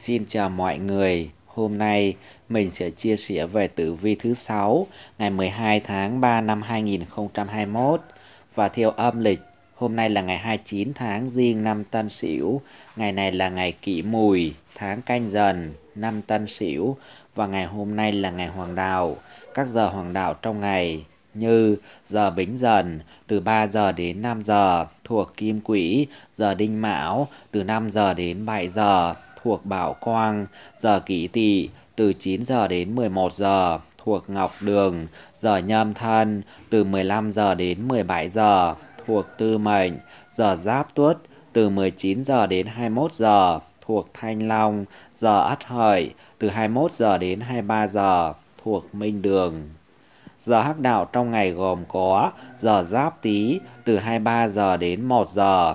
Xin chào mọi người, hôm nay mình sẽ chia sẻ về tử vi thứ 6 ngày 12 tháng 3 năm 2021 và theo âm lịch Hôm nay là ngày 29 tháng Giêng năm Tân Sửu, ngày này là ngày Kỷ Mùi, tháng Canh Dần, năm Tân Sửu và ngày hôm nay là ngày Hoàng đạo. Các giờ Hoàng đạo trong ngày như giờ Bính Dần từ 3 giờ đến 5 giờ thuộc Kim Quỹ, giờ Đinh Mão từ 5 giờ đến 7 giờ thuộc Bảo Quang, giờ Kỷ Tỵ từ 9 giờ đến 11 giờ, thuộc Ngọc Đường, giờ Nhâm Thân từ 15 giờ đến 17 giờ, thuộc Tư Mệnh, giờ Giáp Tuất từ 19 giờ đến 21 giờ, thuộc Thanh Long, giờ Ất Hợi từ 21 giờ đến 23 giờ, thuộc Minh Đường. Giờ hắc đạo trong ngày gồm có giờ Giáp Tý từ 23 giờ đến 1 giờ,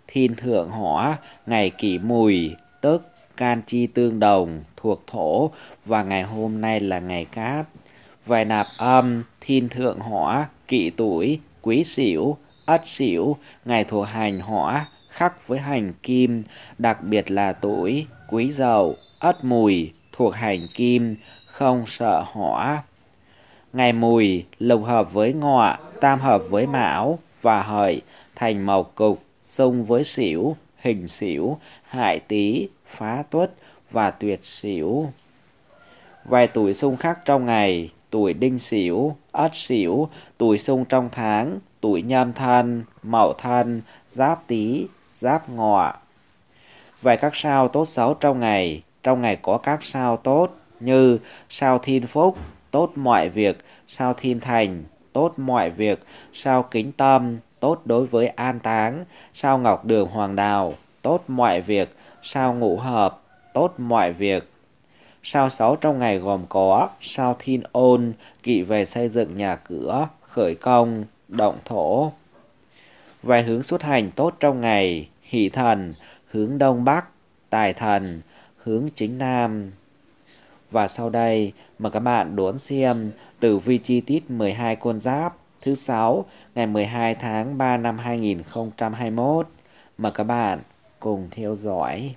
thiên thượng hỏa, ngày kỷ mùi, tức can chi tương đồng, thuộc thổ và ngày hôm nay là ngày cát. Vài nạp âm, thiên thượng hỏa, kỵ tuổi, quý xỉu, ất xỉu, ngày thuộc hành hỏa, khắc với hành kim, đặc biệt là tuổi, quý dậu, ất mùi, thuộc hành kim, không sợ hỏa. Ngày mùi lục hợp với ngọ, tam hợp với mão và hợi thành màu cục xông với xỉu, hình xỉu, hại tý, phá tuất và tuyệt xỉu. Vài tuổi xung khác trong ngày, tuổi đinh xỉu, ất xỉu, tuổi xung trong tháng, tuổi nhâm thân, mậu thân, giáp tý, giáp ngọ. Vài các sao tốt xấu trong ngày, trong ngày có các sao tốt như sao thiên phúc, tốt mọi việc, sao thiên thành, tốt mọi việc, sao kính tâm, tốt đối với an táng, sao ngọc đường hoàng đào, tốt mọi việc, sao ngũ hợp, tốt mọi việc. Sao sáu trong ngày gồm có sao thiên ôn, kỵ về xây dựng nhà cửa, khởi công, động thổ. Về hướng xuất hành tốt trong ngày, hỷ thần, hướng đông bắc, tài thần, hướng chính nam. Và sau đây, mời các bạn đón xem tử vi chi tiết 12 con giáp thứ sáu ngày 12 tháng 3 năm 2021. Mời các bạn cùng theo dõi.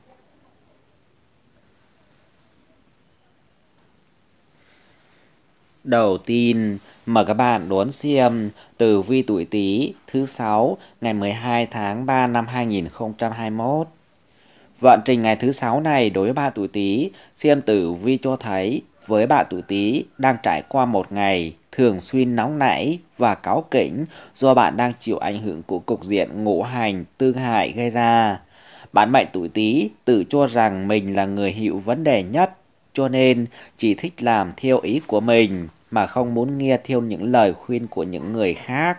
Đầu tiên, mời các bạn đón xem tử vi tuổi Tý thứ sáu ngày 12 tháng 3 năm 2021. Vận trình ngày thứ sáu này đối với bạn tuổi Tý, xem tử vi cho thấy với bạn tuổi Tý đang trải qua một ngày thường xuyên nóng nảy và cáu kỉnh do bạn đang chịu ảnh hưởng của cục diện ngũ hành tương hại gây ra. Bạn mệnh tuổi Tý tự cho rằng mình là người hiểu vấn đề nhất, cho nên chỉ thích làm theo ý của mình mà không muốn nghe theo những lời khuyên của những người khác.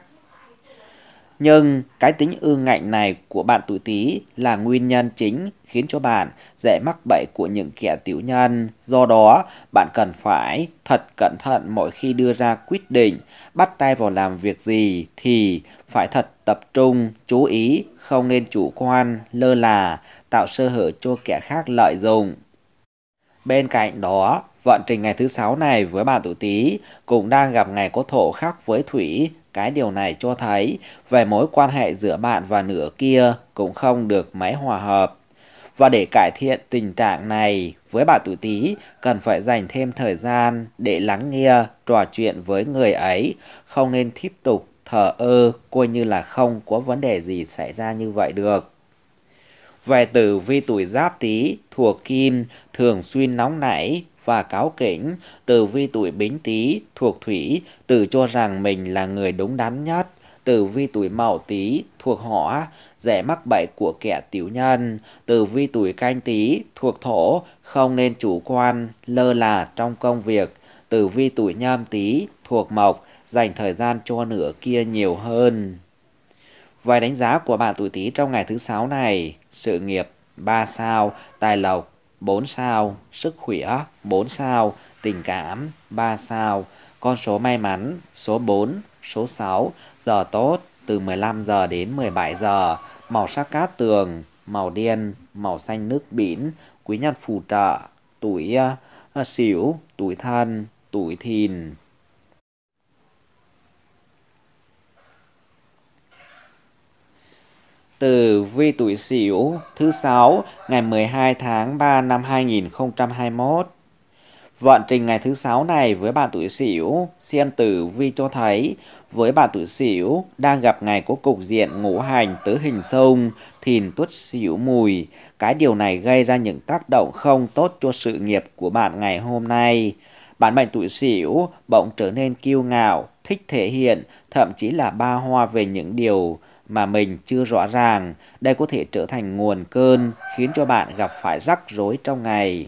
Nhưng cái tính ương ngạnh này của bạn tuổi Tý là nguyên nhân chính khiến cho bạn dễ mắc bẫy của những kẻ tiểu nhân. Do đó, bạn cần phải thật cẩn thận mỗi khi đưa ra quyết định, bắt tay vào làm việc gì thì phải thật tập trung, chú ý, không nên chủ quan, lơ là, tạo sơ hở cho kẻ khác lợi dụng. Bên cạnh đó, vận trình ngày thứ sáu này với bạn tuổi Tý cũng đang gặp ngày có thổ khác với thủy, cái điều này cho thấy về mối quan hệ giữa bạn và nửa kia cũng không được mấy hòa hợp. Và để cải thiện tình trạng này, với bạn tuổi Tý cần phải dành thêm thời gian để lắng nghe, trò chuyện với người ấy, không nên tiếp tục thờ ơ, coi như là không có vấn đề gì xảy ra như vậy được. Về từ vi tuổi giáp tý thuộc kim, thường xuyên nóng nảy và cáo kỉnh, từ vi tuổi bính tý thuộc thủy, tự cho rằng mình là người đúng đắn nhất. từ vi tuổi mậu tý thuộc hỏa, dễ mắc bẫy của kẻ tiểu nhân. từ vi tuổi canh tý thuộc thổ, không nên chủ quan, lơ là trong công việc. từ vi tuổi nhâm tý thuộc mộc, dành thời gian cho nửa kia nhiều hơn. Vài đánh giá của bạn tuổi tý trong ngày thứ sáu này sự nghiệp 3 sao, tài lộc 4 sao, sức khỏe 4 sao, tình cảm 3 sao, con số may mắn số 4, số 6, giờ tốt từ 15 giờ đến 17 giờ, màu sắc cát tường, màu đen, màu xanh nước biển, quý nhân phù trợ, tuổi uh, xỉu, tuổi thân, tuổi thìn. từ vi tuổi Sửu thứ sáu ngày 12 tháng 3 năm 2021. Vận trình ngày thứ sáu này với bạn tuổi Sửu, xem tử vi cho thấy với bạn tuổi Sửu đang gặp ngày có cục diện ngũ hành tứ hình xung thìn tuất Sửu mùi. Cái điều này gây ra những tác động không tốt cho sự nghiệp của bạn ngày hôm nay. Bạn mệnh tuổi Sửu bỗng trở nên kiêu ngạo, thích thể hiện, thậm chí là ba hoa về những điều mà mình chưa rõ ràng, đây có thể trở thành nguồn cơn khiến cho bạn gặp phải rắc rối trong ngày.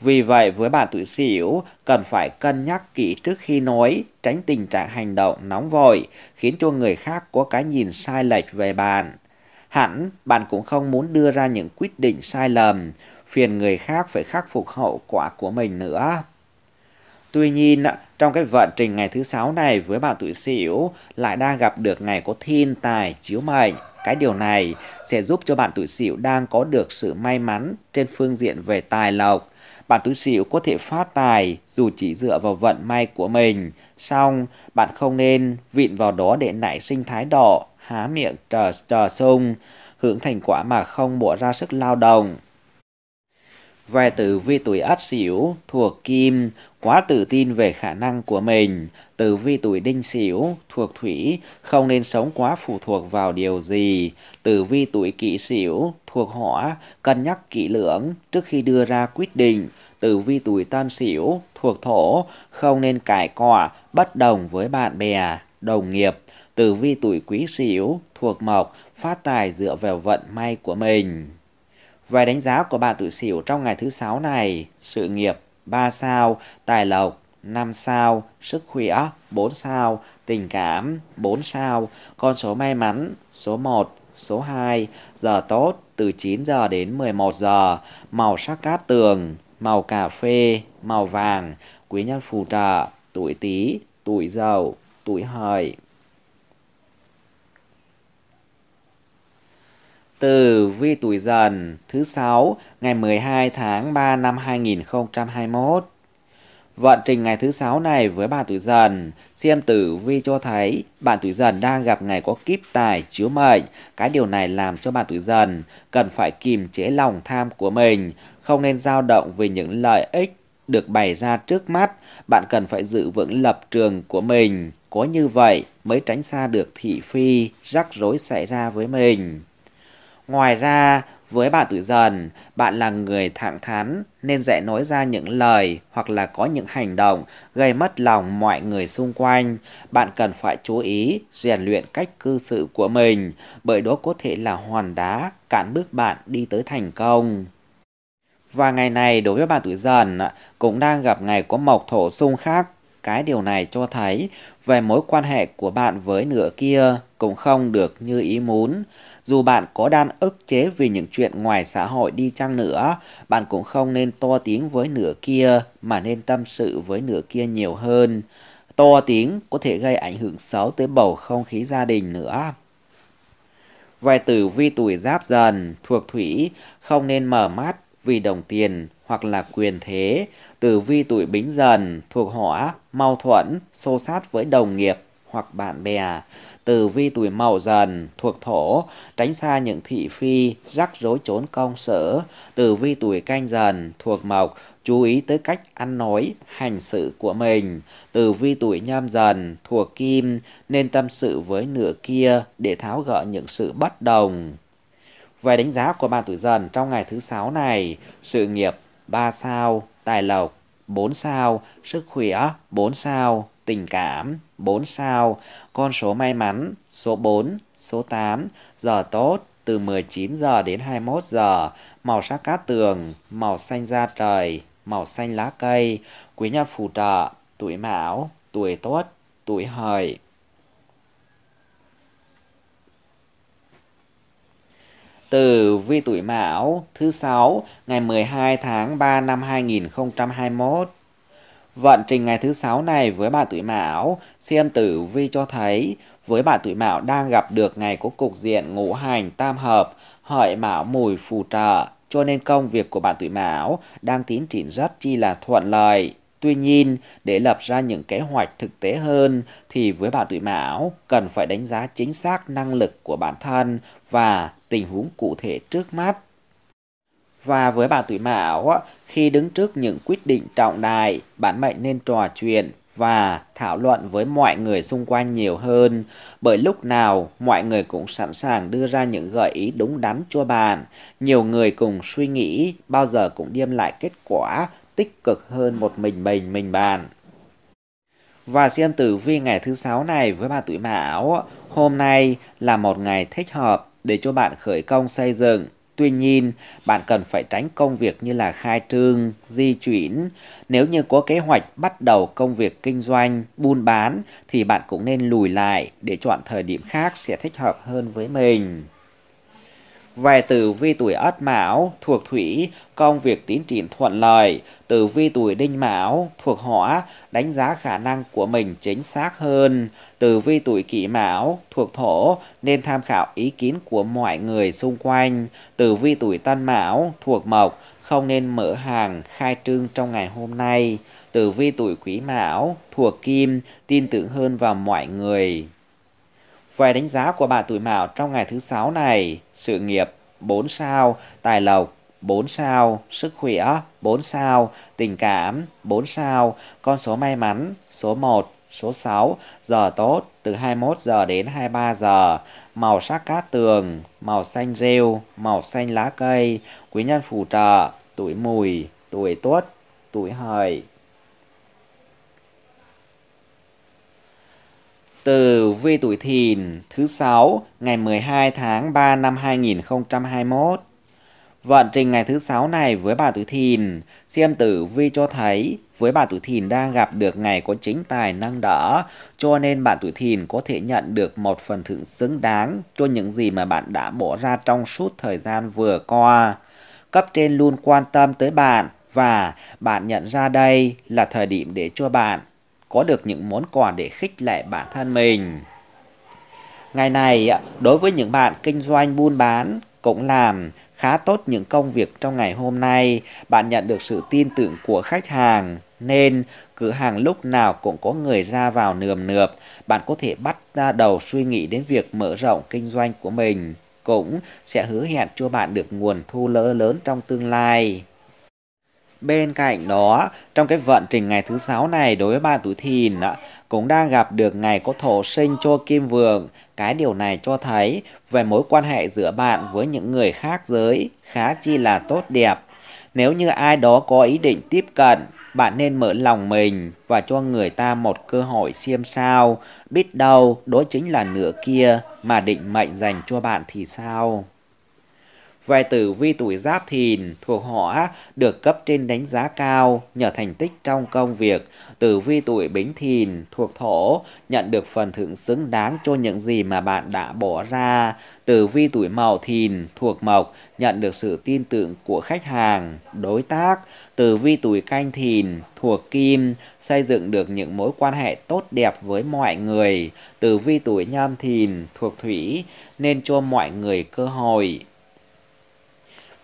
Vì vậy, với bạn tuổi Sửu, cần phải cân nhắc kỹ trước khi nói, tránh tình trạng hành động nóng vội, khiến cho người khác có cái nhìn sai lệch về bạn. Hẳn, bạn cũng không muốn đưa ra những quyết định sai lầm, phiền người khác phải khắc phục hậu quả của mình nữa. Tuy nhiên, trong cái vận trình ngày thứ sáu này với bạn tuổi Sửu lại đang gặp được ngày có thiên tài chiếu mệnh. Cái điều này sẽ giúp cho bạn tuổi Sửu đang có được sự may mắn trên phương diện về tài lộc. Bạn tuổi Sửu có thể phát tài dù chỉ dựa vào vận may của mình, song bạn không nên vịn vào đó để nảy sinh thái độ há miệng chờ chờ sung, hưởng thành quả mà không bỏ ra sức lao động. Về tử vi tuổi Ất Sửu thuộc Kim, quá tự tin về khả năng của mình. Tử vi tuổi Đinh Sửu thuộc Thủy, không nên sống quá phụ thuộc vào điều gì. Tử vi tuổi Kỷ Sửu thuộc Hỏa, cân nhắc kỹ lưỡng trước khi đưa ra quyết định. Tử vi tuổi Tân Sửu thuộc Thổ, không nên cãi cọ, bất đồng với bạn bè, đồng nghiệp. Tử vi tuổi Quý Sửu thuộc Mộc, phát tài dựa vào vận may của mình. Về đánh giá của bạn tự xỉu trong ngày thứ sáu này, sự nghiệp 3 sao, tài lộc 5 sao, sức khỏe 4 sao, tình cảm 4 sao, con số may mắn số 1, số 2, giờ tốt từ 9 giờ đến 11 giờ, màu sắc cát tường, màu cà phê, màu vàng, quý nhân phù trợ, tuổi Tý, tuổi Dậu, tuổi Hợi. Tử vi tuổi dần thứ 6 ngày 12 tháng 3 năm 2021. Vận trình ngày thứ 6 này với bạn tuổi dần, xem tử vi cho thấy bạn tuổi dần đang gặp ngày có kíp tài chiếu mệnh. Cái điều này làm cho bạn tuổi dần cần phải kìm chế lòng tham của mình, không nên dao động vì những lợi ích được bày ra trước mắt, bạn cần phải giữ vững lập trường của mình. Có như vậy mới tránh xa được thị phi, rắc rối xảy ra với mình. Ngoài ra, với bạn tuổi dần, bạn là người thẳng thắn nên dễ nói ra những lời hoặc là có những hành động gây mất lòng mọi người xung quanh. Bạn cần phải chú ý rèn luyện cách cư xử của mình bởi đó có thể là hòn đá cản bước bạn đi tới thành công. Và ngày này đối với bạn tuổi dần cũng đang gặp ngày có mộc thổ xung khắc. Cái điều này cho thấy về mối quan hệ của bạn với nửa kia cũng không được như ý muốn. Dù bạn có đang ức chế vì những chuyện ngoài xã hội đi chăng nữa, bạn cũng không nên to tiếng với nửa kia mà nên tâm sự với nửa kia nhiều hơn. To tiếng có thể gây ảnh hưởng xấu tới bầu không khí gia đình nữa. vài tử vi tuổi giáp dần, thuộc thủy, không nên mở mắt vì đồng tiền hoặc là quyền thế. Tử vi tuổi bính dần, thuộc hỏa, mau thuẫn, xô sát với đồng nghiệp hoặc bạn bè từ vi tuổi mậu dần thuộc thổ, tránh xa những thị phi, rắc rối trốn công sở, từ vi tuổi canh dần thuộc mộc, chú ý tới cách ăn nói, hành sự của mình. Từ vi tuổi nhâm dần thuộc kim nên tâm sự với nửa kia để tháo gỡ những sự bất đồng. Về đánh giá của bạn tuổi dần trong ngày thứ sáu này, sự nghiệp 3 sao, tài lộc 4 sao, sức khỏe 4 sao tình cảm, 4 sao, con số may mắn, số 4, số 8, giờ tốt, từ 19 giờ đến 21 giờ, màu sắc cát tường, màu xanh da trời, màu xanh lá cây, quý nhân phù trợ, tuổi mão, tuổi tốt, tuổi hợi. Từ vi tuổi Mão thứ 6 ngày 12 tháng 3 năm 2021 Vận trình ngày thứ sáu này với bạn tuổi Mão, xem tử vi cho thấy với bạn tuổi Mão đang gặp được ngày có cục diện ngũ hành tam hợp, hợi Mão mùi phù trợ, cho nên công việc của bạn tuổi Mão đang tiến triển rất chi là thuận lợi. Tuy nhiên, để lập ra những kế hoạch thực tế hơn thì với bạn tuổi Mão cần phải đánh giá chính xác năng lực của bản thân và tình huống cụ thể trước mắt. Và với bà tuổi Mão, khi đứng trước những quyết định trọng đại, bạn mệnh nên trò chuyện và thảo luận với mọi người xung quanh nhiều hơn, bởi lúc nào mọi người cũng sẵn sàng đưa ra những gợi ý đúng đắn cho bạn. Nhiều người cùng suy nghĩ bao giờ cũng đem lại kết quả tích cực hơn một mình mình mình bạn. Và xem tử vi ngày thứ sáu này với bà tuổi Mão, hôm nay là một ngày thích hợp để cho bạn khởi công xây dựng Tuy nhiên, bạn cần phải tránh công việc như là khai trương, di chuyển. Nếu như có kế hoạch bắt đầu công việc kinh doanh, buôn bán thì bạn cũng nên lùi lại để chọn thời điểm khác sẽ thích hợp hơn với mình. Về tử vi tuổi Ất Mão thuộc Thủy, công việc tiến triển thuận lợi. Tử vi tuổi Đinh Mão thuộc Hỏa, đánh giá khả năng của mình chính xác hơn. Tử vi tuổi Kỷ Mão thuộc Thổ, nên tham khảo ý kiến của mọi người xung quanh. Tử vi tuổi Tân Mão thuộc Mộc, không nên mở hàng khai trương trong ngày hôm nay. Tử vi tuổi Quý Mão thuộc Kim, tin tưởng hơn vào mọi người. Về đánh giá của bạn tuổi Mão trong ngày thứ sáu này, sự nghiệp 4 sao, tài lộc 4 sao, sức khỏe 4 sao, tình cảm 4 sao, con số may mắn số 1, số 6, giờ tốt từ 21 giờ đến 23 giờ, màu sắc cát tường, màu xanh rêu, màu xanh lá cây, quý nhân phù trợ, tuổi mùi, tuổi tuất, tuổi hợi. từ vi tuổi thìn thứ sáu ngày 12 tháng 3 năm 2021. Vận trình ngày thứ sáu này với bà tuổi thìn, xem tử vi cho thấy với bà tuổi thìn đang gặp được ngày có chính tài năng đỡ, cho nên bạn tuổi thìn có thể nhận được một phần thưởng xứng đáng cho những gì mà bạn đã bỏ ra trong suốt thời gian vừa qua. Cấp trên luôn quan tâm tới bạn và bạn nhận ra đây là thời điểm để cho bạn có được những món quà để khích lệ bản thân mình. Ngày này, đối với những bạn kinh doanh buôn bán, cũng làm khá tốt những công việc trong ngày hôm nay, bạn nhận được sự tin tưởng của khách hàng, nên cửa hàng lúc nào cũng có người ra vào nườm nượp, bạn có thể bắt ra đầu suy nghĩ đến việc mở rộng kinh doanh của mình, cũng sẽ hứa hẹn cho bạn được nguồn thu lỡ lớn trong tương lai. Bên cạnh đó, trong cái vận trình ngày thứ sáu này đối với bạn tuổi thìn cũng đang gặp được ngày có thổ sinh cho kim vượng. Cái điều này cho thấy về mối quan hệ giữa bạn với những người khác giới khá chi là tốt đẹp. Nếu như ai đó có ý định tiếp cận, bạn nên mở lòng mình và cho người ta một cơ hội xiêm sao. Biết đâu đó chính là nửa kia mà định mệnh dành cho bạn thì sao? Vài tử vi tuổi giáp thìn thuộc họ được cấp trên đánh giá cao nhờ thành tích trong công việc. Tử vi tuổi bính thìn thuộc thổ nhận được phần thưởng xứng đáng cho những gì mà bạn đã bỏ ra. Tử vi tuổi mậu thìn thuộc mộc nhận được sự tin tưởng của khách hàng, đối tác. Tử vi tuổi canh thìn thuộc kim xây dựng được những mối quan hệ tốt đẹp với mọi người. Tử vi tuổi nhâm thìn thuộc thủy nên cho mọi người cơ hội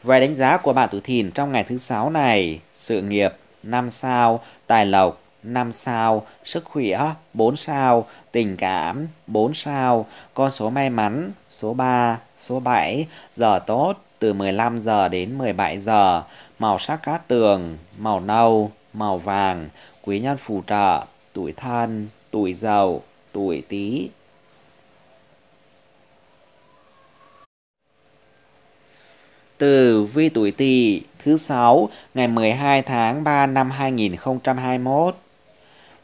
về đánh giá của bạn tuổi thìn trong ngày thứ sáu này, sự nghiệp 5 sao, tài lộc 5 sao, sức khỏe 4 sao, tình cảm 4 sao, con số may mắn số 3, số 7, giờ tốt từ 15 giờ đến 17 giờ, màu sắc cát tường, màu nâu, màu vàng, quý nhân phù trợ, tuổi thân, tuổi giàu tuổi tý, tử vi tuổi Tỵ thứ sáu ngày 12 tháng 3 năm 2021.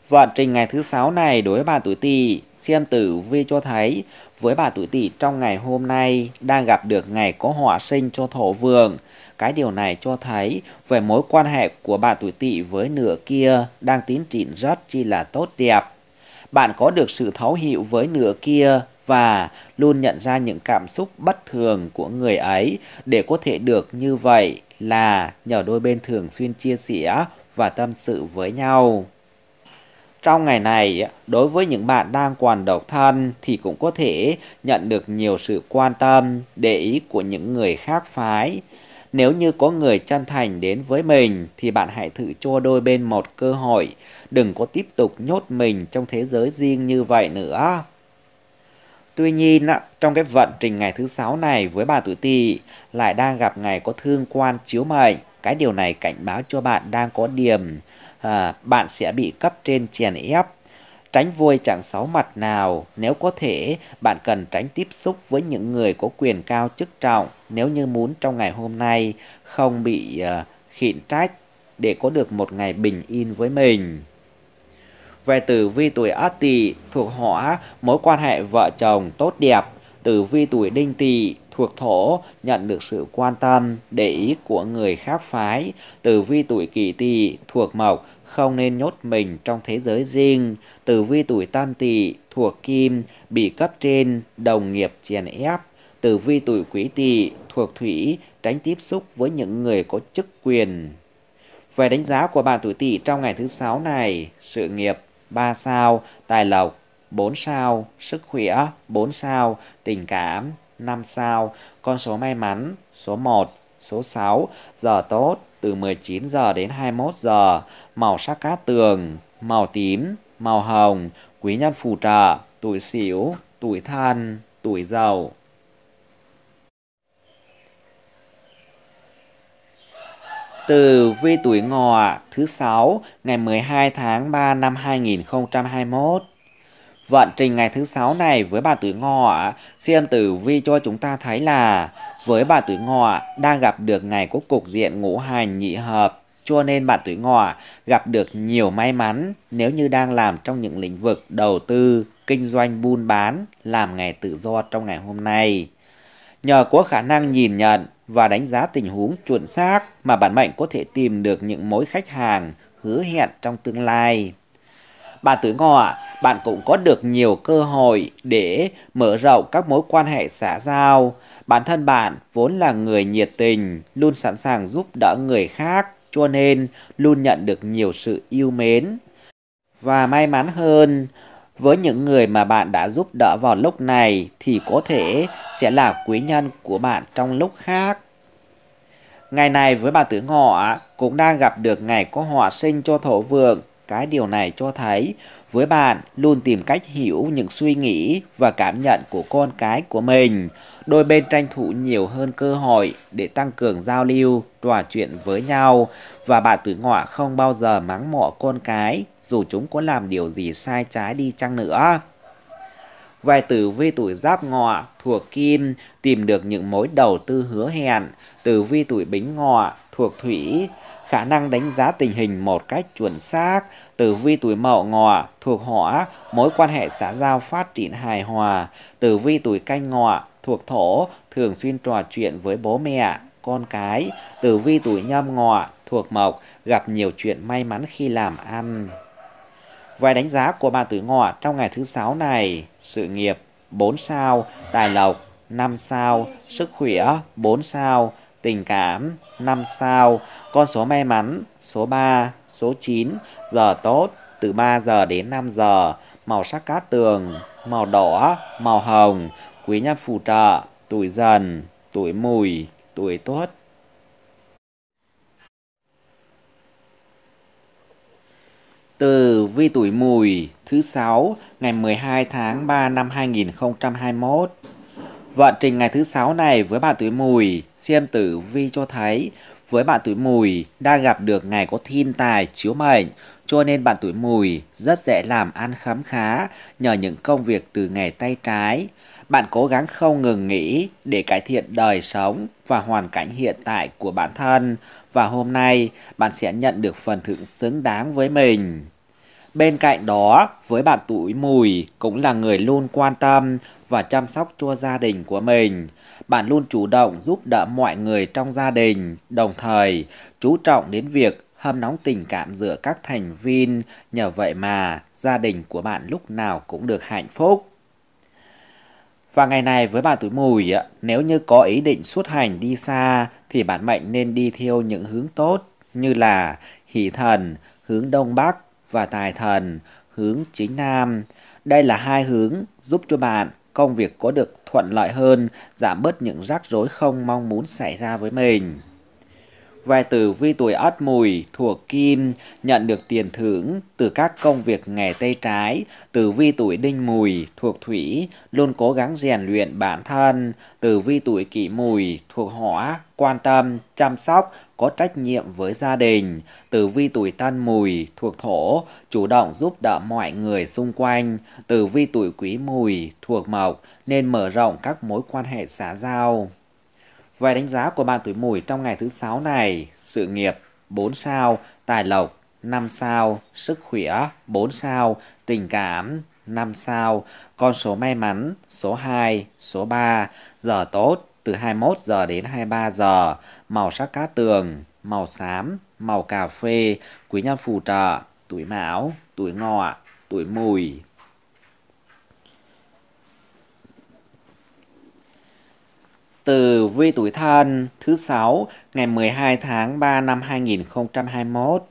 Vận trình ngày thứ sáu này đối với bà tuổi Tỵ, xem tử vi cho thấy với bà tuổi Tỵ trong ngày hôm nay đang gặp được ngày có họa sinh cho thổ vượng. Cái điều này cho thấy về mối quan hệ của bà tuổi Tỵ với nửa kia đang tiến triển rất chi là tốt đẹp. Bạn có được sự thấu hiểu với nửa kia và luôn nhận ra những cảm xúc bất thường của người ấy để có thể được như vậy là nhờ đôi bên thường xuyên chia sẻ và tâm sự với nhau. Trong ngày này, đối với những bạn đang còn độc thân thì cũng có thể nhận được nhiều sự quan tâm, để ý của những người khác phái. Nếu như có người chân thành đến với mình thì bạn hãy thử cho đôi bên một cơ hội, đừng có tiếp tục nhốt mình trong thế giới riêng như vậy nữa. Tuy nhiên, trong cái vận trình ngày thứ sáu này với bà tuổi tỵ lại đang gặp ngày có thương quan chiếu mệnh. Cái điều này cảnh báo cho bạn đang có điểm à, bạn sẽ bị cấp trên chèn ép. Tránh vui chẳng sáu mặt nào, nếu có thể bạn cần tránh tiếp xúc với những người có quyền cao chức trọng nếu như muốn trong ngày hôm nay không bị à, khịn trách để có được một ngày bình yên với mình về tử vi tuổi Ất Tỵ thuộc Hỏa, mối quan hệ vợ chồng tốt đẹp. Tử vi tuổi Đinh Tỵ thuộc Thổ nhận được sự quan tâm, để ý của người khác phái. Tử vi tuổi Kỷ Tỵ thuộc Mộc không nên nhốt mình trong thế giới riêng. Tử vi tuổi Tân Tỵ thuộc Kim bị cấp trên đồng nghiệp chèn ép. Tử vi tuổi Quý Tỵ thuộc Thủy tránh tiếp xúc với những người có chức quyền về đánh giá của bạn tuổi Tỵ trong ngày thứ sáu này, sự nghiệp 3 sao, tài lộc 4 sao, sức khỏe 4 sao, tình cảm 5 sao, con số may mắn số 1, số 6, giờ tốt từ 19 giờ đến 21 giờ, màu sắc cát tường, màu tím, màu hồng, quý nhân phù trợ, tuổi xỉu, tuổi thân, tuổi giàu. từ vi tuổi ngọ thứ sáu ngày 12 tháng 3 năm 2021. Vận trình ngày thứ sáu này với bà tuổi ngọ xem tử vi cho chúng ta thấy là với bà tuổi ngọ đang gặp được ngày có cục diện ngũ hành nhị hợp cho nên bạn tuổi ngọ gặp được nhiều may mắn nếu như đang làm trong những lĩnh vực đầu tư, kinh doanh buôn bán, làm nghề tự do trong ngày hôm nay. Nhờ có khả năng nhìn nhận, và đánh giá tình huống chuẩn xác mà bản mệnh có thể tìm được những mối khách hàng hứa hẹn trong tương lai. Bạn tuổi ngọ, bạn cũng có được nhiều cơ hội để mở rộng các mối quan hệ xã giao. Bản thân bạn vốn là người nhiệt tình, luôn sẵn sàng giúp đỡ người khác, cho nên luôn nhận được nhiều sự yêu mến. Và may mắn hơn, với những người mà bạn đã giúp đỡ vào lúc này thì có thể sẽ là quý nhân của bạn trong lúc khác. Ngày này với bà tử ngọ cũng đang gặp được ngày có họa sinh cho thổ vượng cái điều này cho thấy với bạn luôn tìm cách hiểu những suy nghĩ và cảm nhận của con cái của mình. Đôi bên tranh thủ nhiều hơn cơ hội để tăng cường giao lưu, trò chuyện với nhau và bạn tử ngọ không bao giờ mắng mỏ con cái dù chúng có làm điều gì sai trái đi chăng nữa. Vài tử vi tuổi giáp ngọ thuộc kim tìm được những mối đầu tư hứa hẹn, tử vi tuổi bính ngọ thuộc thủy khả năng đánh giá tình hình một cách chuẩn xác, tử vi tuổi mậu ngọ thuộc hỏa, mối quan hệ xã giao phát triển hài hòa, tử vi tuổi canh ngọ thuộc thổ, thường xuyên trò chuyện với bố mẹ, con cái, tử vi tuổi nhâm ngọ thuộc mộc, gặp nhiều chuyện may mắn khi làm ăn. Vài đánh giá của bạn tuổi ngọ trong ngày thứ sáu này, sự nghiệp 4 sao, tài lộc 5 sao, sức khỏe 4 sao, tình cảm, 5 sao, con số may mắn, số 3, số 9, giờ tốt, từ 3 giờ đến 5 giờ, màu sắc cát tường, màu đỏ, màu hồng, quý nhân phù trợ, tuổi dần, tuổi mùi, tuổi tuất. Từ vi tuổi mùi thứ 6 ngày 12 tháng 3 năm 2021 Vận trình ngày thứ sáu này với bạn tuổi mùi, xem tử vi cho thấy với bạn tuổi mùi đang gặp được ngày có thiên tài chiếu mệnh, cho nên bạn tuổi mùi rất dễ làm ăn khám khá nhờ những công việc từ nghề tay trái. Bạn cố gắng không ngừng nghỉ để cải thiện đời sống và hoàn cảnh hiện tại của bản thân và hôm nay bạn sẽ nhận được phần thưởng xứng đáng với mình. Bên cạnh đó, với bạn tuổi mùi cũng là người luôn quan tâm và chăm sóc cho gia đình của mình. Bạn luôn chủ động giúp đỡ mọi người trong gia đình, đồng thời chú trọng đến việc hâm nóng tình cảm giữa các thành viên. Nhờ vậy mà gia đình của bạn lúc nào cũng được hạnh phúc. Và ngày này với bạn tuổi mùi, nếu như có ý định xuất hành đi xa thì bạn mệnh nên đi theo những hướng tốt như là hỷ thần, hướng đông bắc, và tài thần hướng chính nam. Đây là hai hướng giúp cho bạn công việc có được thuận lợi hơn, giảm bớt những rắc rối không mong muốn xảy ra với mình. Vai từ vi tuổi Ất Mùi thuộc Kim nhận được tiền thưởng từ các công việc nghề tay trái. Từ vi tuổi Đinh Mùi thuộc Thủy luôn cố gắng rèn luyện bản thân. Từ vi tuổi Kỷ Mùi thuộc Hỏa quan tâm, chăm sóc, có trách nhiệm với gia đình. Từ vi tuổi Tân Mùi thuộc Thổ chủ động giúp đỡ mọi người xung quanh. Từ vi tuổi Quý Mùi thuộc Mộc nên mở rộng các mối quan hệ xã giao. Về đánh giá của bạn tuổi mùi trong ngày thứ sáu này, sự nghiệp 4 sao, tài lộc 5 sao, sức khỏe 4 sao, tình cảm 5 sao, con số may mắn số 2, số 3, giờ tốt từ 21 giờ đến 23 giờ, màu sắc cá tường, màu xám, màu cà phê, quý nhân phù trợ, tuổi mão, tuổi ngọ, tuổi mùi. Từ vi tuổi thân thứ 6 ngày 12 tháng 3 năm 2021.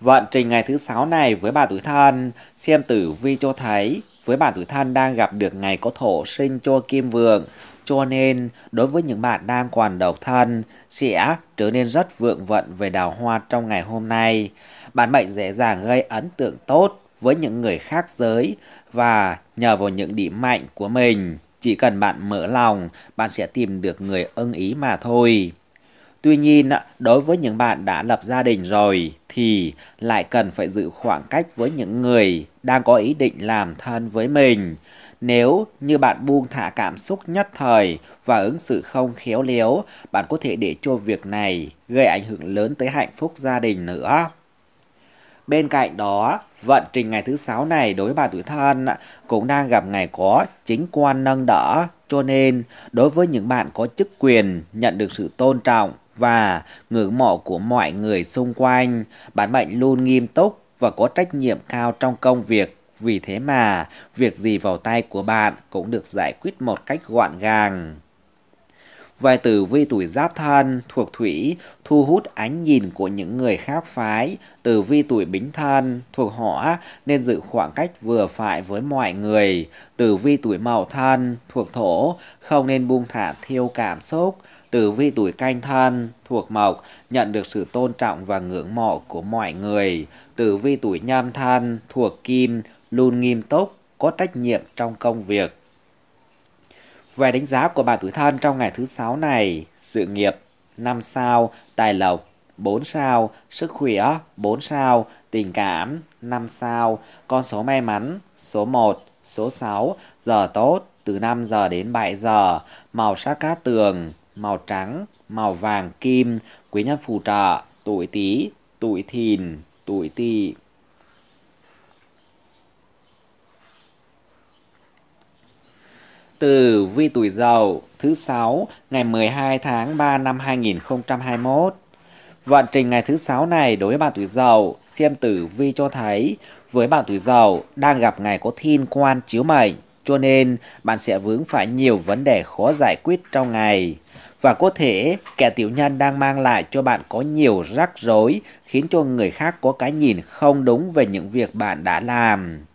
Vận trình ngày thứ 6 này với bà tuổi thân, xem tử vi cho thấy với bạn tuổi thân đang gặp được ngày có thổ sinh cho kim vượng, cho nên đối với những bạn đang còn độc thân sẽ trở nên rất vượng vận về đào hoa trong ngày hôm nay. Bạn mệnh dễ dàng gây ấn tượng tốt với những người khác giới và nhờ vào những điểm mạnh của mình. Chỉ cần bạn mở lòng, bạn sẽ tìm được người ưng ý mà thôi. Tuy nhiên, đối với những bạn đã lập gia đình rồi thì lại cần phải giữ khoảng cách với những người đang có ý định làm thân với mình. Nếu như bạn buông thả cảm xúc nhất thời và ứng xử không khéo léo, bạn có thể để cho việc này gây ảnh hưởng lớn tới hạnh phúc gia đình nữa. Bên cạnh đó, vận trình ngày thứ sáu này đối với bà tuổi thân cũng đang gặp ngày có chính quan nâng đỡ. Cho nên, đối với những bạn có chức quyền nhận được sự tôn trọng và ngưỡng mộ của mọi người xung quanh, bản mệnh luôn nghiêm túc và có trách nhiệm cao trong công việc. Vì thế mà, việc gì vào tay của bạn cũng được giải quyết một cách gọn gàng. Vài từ vi tuổi giáp thân thuộc thủy thu hút ánh nhìn của những người khác phái, từ vi tuổi bính thân thuộc hỏa nên giữ khoảng cách vừa phải với mọi người, từ vi tuổi mậu thân thuộc thổ không nên buông thả thiêu cảm xúc, từ vi tuổi canh thân thuộc mộc nhận được sự tôn trọng và ngưỡng mộ của mọi người, từ vi tuổi nhâm thân thuộc kim luôn nghiêm túc, có trách nhiệm trong công việc. Về đánh giá của bà tuổi thân trong ngày thứ sáu này, sự nghiệp 5 sao, tài lộc 4 sao, sức khỏe 4 sao, tình cảm 5 sao, con số may mắn số 1, số 6, giờ tốt từ 5 giờ đến 7 giờ, màu sắc cát tường, màu trắng, màu vàng kim, quý nhân phù trợ, tuổi tí, tuổi thìn, tuổi tỵ. tử vi tuổi dậu thứ 6 ngày 12 tháng 3 năm 2021. Vận trình ngày thứ 6 này đối với bạn tuổi dậu, xem tử vi cho thấy với bạn tuổi dậu đang gặp ngày có thiên quan chiếu mệnh, cho nên bạn sẽ vướng phải nhiều vấn đề khó giải quyết trong ngày. Và có thể kẻ tiểu nhân đang mang lại cho bạn có nhiều rắc rối khiến cho người khác có cái nhìn không đúng về những việc bạn đã làm.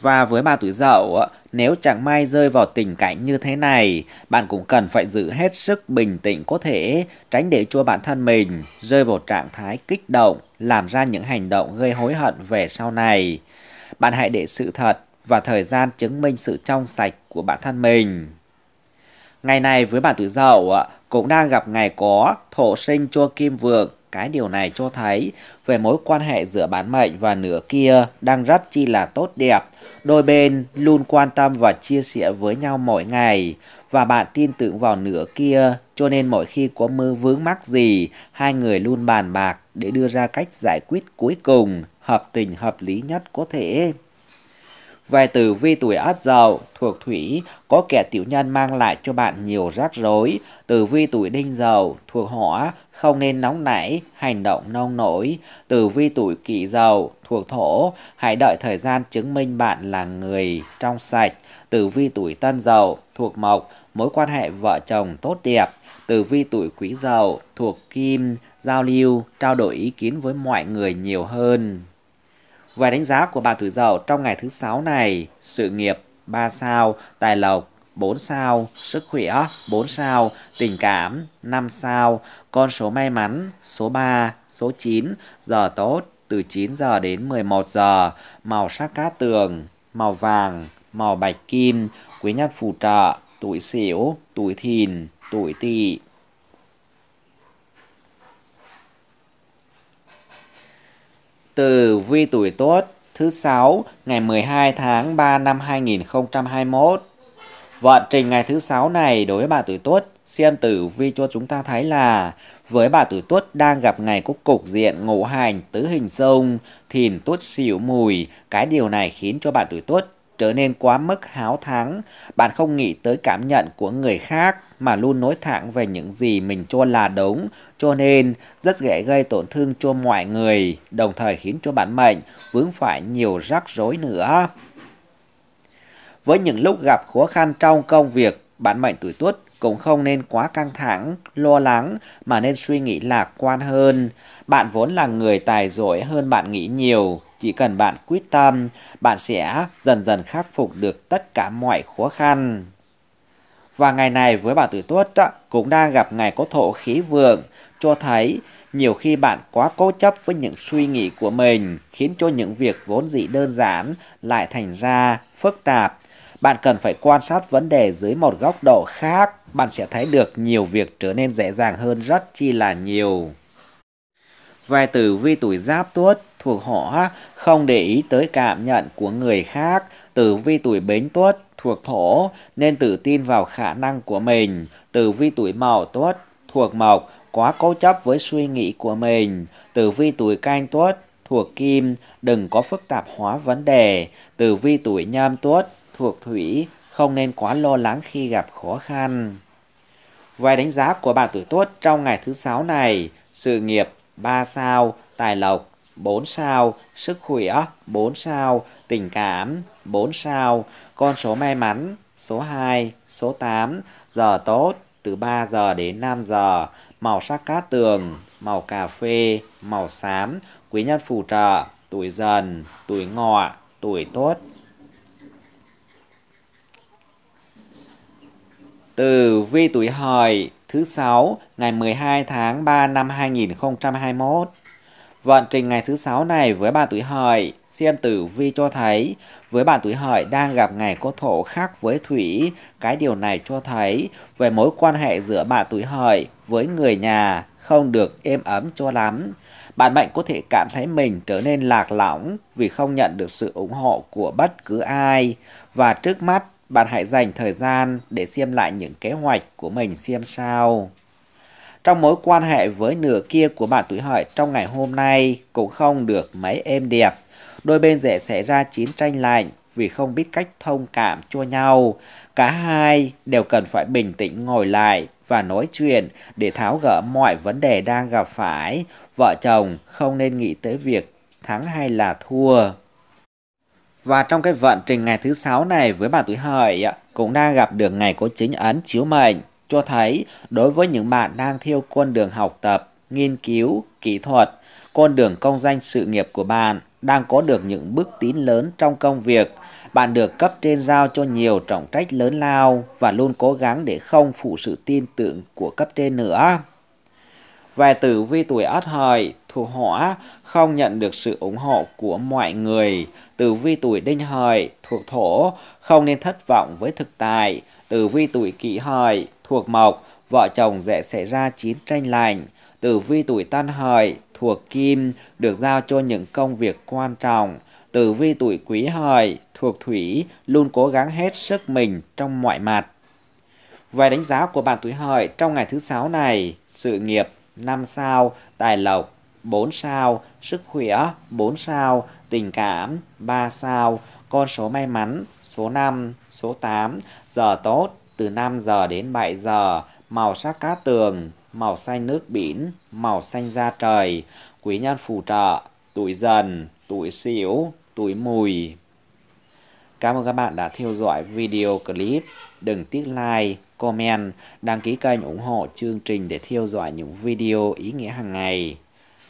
Và với bà tuổi dậu, nếu chẳng may rơi vào tình cảnh như thế này, bạn cũng cần phải giữ hết sức bình tĩnh có thể, tránh để cho bản thân mình rơi vào trạng thái kích động, làm ra những hành động gây hối hận về sau này. Bạn hãy để sự thật và thời gian chứng minh sự trong sạch của bản thân mình. Ngày này với bạn tuổi dậu cũng đang gặp ngày có thổ sinh cho kim vượng cái điều này cho thấy về mối quan hệ giữa bán mệnh và nửa kia đang rất chi là tốt đẹp. Đôi bên luôn quan tâm và chia sẻ với nhau mỗi ngày và bạn tin tưởng vào nửa kia cho nên mỗi khi có mơ vướng mắc gì, hai người luôn bàn bạc để đưa ra cách giải quyết cuối cùng hợp tình hợp lý nhất có thể. Về từ vi tuổi ất dậu thuộc thủy có kẻ tiểu nhân mang lại cho bạn nhiều rắc rối. Từ vi tuổi đinh dậu thuộc hỏa không nên nóng nảy, hành động nông nổi. Từ vi tuổi kỷ dậu thuộc thổ, hãy đợi thời gian chứng minh bạn là người trong sạch. Từ vi tuổi tân dậu thuộc mộc, mối quan hệ vợ chồng tốt đẹp. Từ vi tuổi quý dậu thuộc kim, giao lưu, trao đổi ý kiến với mọi người nhiều hơn. Về đánh giá của bà tuổi Dậu trong ngày thứ sáu này, sự nghiệp 3 sao, tài lộc 4 sao, sức khỏe 4 sao, tình cảm 5 sao, con số may mắn số 3, số 9, giờ tốt từ 9 giờ đến 11 giờ, màu sắc cá tường, màu vàng, màu bạch kim, quý nhân phù trợ, tuổi xỉu, tuổi thìn, tuổi tỵ. từ vi tuổi tốt thứ sáu ngày 12 tháng 3 năm 2021. Vận trình ngày thứ sáu này đối với bà tuổi tốt xem tử vi cho chúng ta thấy là với bà tuổi tuất đang gặp ngày có cục diện ngũ hành tứ hình xông thìn tuất xỉu mùi cái điều này khiến cho bà tuổi tuất trở nên quá mức háo thắng, bạn không nghĩ tới cảm nhận của người khác mà luôn nói thẳng về những gì mình cho là đúng, cho nên rất dễ gây tổn thương cho mọi người, đồng thời khiến cho bản mệnh vướng phải nhiều rắc rối nữa. Với những lúc gặp khó khăn trong công việc, bản mệnh tuổi tuất cũng không nên quá căng thẳng, lo lắng mà nên suy nghĩ lạc quan hơn. Bạn vốn là người tài giỏi hơn bạn nghĩ nhiều, chỉ cần bạn quyết tâm, bạn sẽ dần dần khắc phục được tất cả mọi khó khăn. Và ngày này với bạn tuổi tuất cũng đang gặp ngày có thổ khí vượng, cho thấy nhiều khi bạn quá cố chấp với những suy nghĩ của mình, khiến cho những việc vốn dĩ đơn giản lại thành ra phức tạp. Bạn cần phải quan sát vấn đề dưới một góc độ khác, bạn sẽ thấy được nhiều việc trở nên dễ dàng hơn rất chi là nhiều. Về tử vi tuổi giáp tuất thuộc họ không để ý tới cảm nhận của người khác, tử vi tuổi bính tuất thuộc thổ nên tự tin vào khả năng của mình, tử vi tuổi mậu tuất thuộc mộc quá cố chấp với suy nghĩ của mình, tử vi tuổi canh tuất thuộc kim đừng có phức tạp hóa vấn đề, tử vi tuổi nhâm tuất thuộc thủy không nên quá lo lắng khi gặp khó khăn. Vài đánh giá của bạn tuổi Tuất trong ngày thứ sáu này, sự nghiệp 3 sao, tài lộc 4 sao, sức khỏe 4 sao, tình cảm 4 sao, con số may mắn số 2, số 8, giờ tốt từ 3 giờ đến 5 giờ, màu sắc cát tường, màu cà phê, màu xám, quý nhân phù trợ, tuổi dần, tuổi ngọ, tuổi tốt. Từ vi tuổi hợi thứ 6 ngày 12 tháng 3 năm 2021. Vận vâng, trình ngày thứ sáu này với bạn tuổi hợi, xem tử vi cho thấy với bạn tuổi hợi đang gặp ngày có thổ khác với thủy. Cái điều này cho thấy về mối quan hệ giữa bạn tuổi hợi với người nhà không được êm ấm cho lắm. Bạn mệnh có thể cảm thấy mình trở nên lạc lõng vì không nhận được sự ủng hộ của bất cứ ai. Và trước mắt, bạn hãy dành thời gian để xem lại những kế hoạch của mình xem sao trong mối quan hệ với nửa kia của bạn tuổi hợi trong ngày hôm nay cũng không được mấy êm đẹp. Đôi bên dễ xảy ra chiến tranh lạnh vì không biết cách thông cảm cho nhau. Cả hai đều cần phải bình tĩnh ngồi lại và nói chuyện để tháo gỡ mọi vấn đề đang gặp phải. Vợ chồng không nên nghĩ tới việc thắng hay là thua. Và trong cái vận trình ngày thứ sáu này với bạn tuổi hợi cũng đang gặp được ngày có chính ấn chiếu mệnh cho thấy đối với những bạn đang theo con đường học tập, nghiên cứu, kỹ thuật, con đường công danh sự nghiệp của bạn đang có được những bước tiến lớn trong công việc. Bạn được cấp trên giao cho nhiều trọng trách lớn lao và luôn cố gắng để không phụ sự tin tưởng của cấp trên nữa. Về tử vi tuổi Ất Hợi, thuộc hỏa không nhận được sự ủng hộ của mọi người. từ vi tuổi đinh hợi thuộc thổ, không nên thất vọng với thực tài từ vi tuổi kỷ hợi thuộc mộc, vợ chồng dễ xảy ra chiến tranh lành. từ vi tuổi tân hợi thuộc kim, được giao cho những công việc quan trọng. từ vi tuổi quý hợi thuộc thủy, luôn cố gắng hết sức mình trong mọi mặt. Về đánh giá của bạn tuổi hợi trong ngày thứ sáu này, sự nghiệp năm sao, tài lộc 4 sao, sức khỏe 4 sao, tình cảm 3 sao, con số may mắn số 5, số 8, giờ tốt từ 5 giờ đến 7 giờ, màu sắc cá tường, màu xanh nước biển, màu xanh da trời, quý nhân phù trợ, tuổi dần, tuổi xỉu, tuổi mùi. Cảm ơn các bạn đã theo dõi video clip. Đừng tiếc like, comment, đăng ký kênh ủng hộ chương trình để theo dõi những video ý nghĩa hàng ngày.